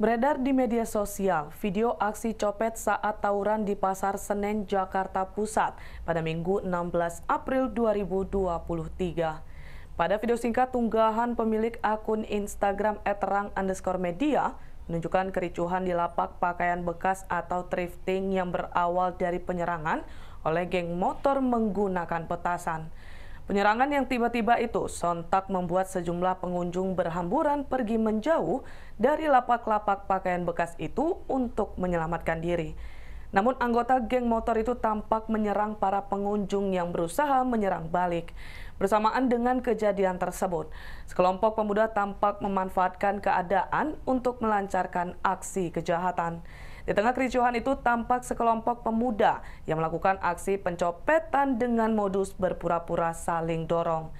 Beredar di media sosial, video aksi copet saat tawuran di Pasar Senen, Jakarta Pusat pada Minggu 16 April 2023. Pada video singkat tunggahan pemilik akun Instagram Eterang underscore media menunjukkan kericuhan di lapak pakaian bekas atau thrifting yang berawal dari penyerangan oleh geng motor menggunakan petasan. Penyerangan yang tiba-tiba itu sontak membuat sejumlah pengunjung berhamburan pergi menjauh dari lapak-lapak pakaian bekas itu untuk menyelamatkan diri. Namun anggota geng motor itu tampak menyerang para pengunjung yang berusaha menyerang balik. Bersamaan dengan kejadian tersebut, sekelompok pemuda tampak memanfaatkan keadaan untuk melancarkan aksi kejahatan. Di tengah kericuhan itu tampak sekelompok pemuda yang melakukan aksi pencopetan dengan modus berpura-pura saling dorong.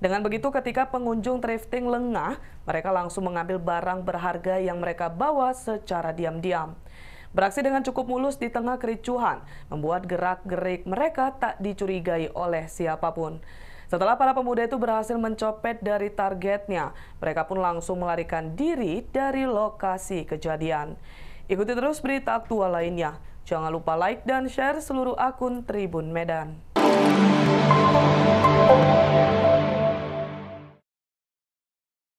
Dengan begitu ketika pengunjung thrifting lengah, mereka langsung mengambil barang berharga yang mereka bawa secara diam-diam. Beraksi dengan cukup mulus di tengah kericuhan, membuat gerak-gerik mereka tak dicurigai oleh siapapun. Setelah para pemuda itu berhasil mencopet dari targetnya, mereka pun langsung melarikan diri dari lokasi kejadian. Ikuti terus berita aktual lainnya. Jangan lupa like dan share seluruh akun Tribun Medan.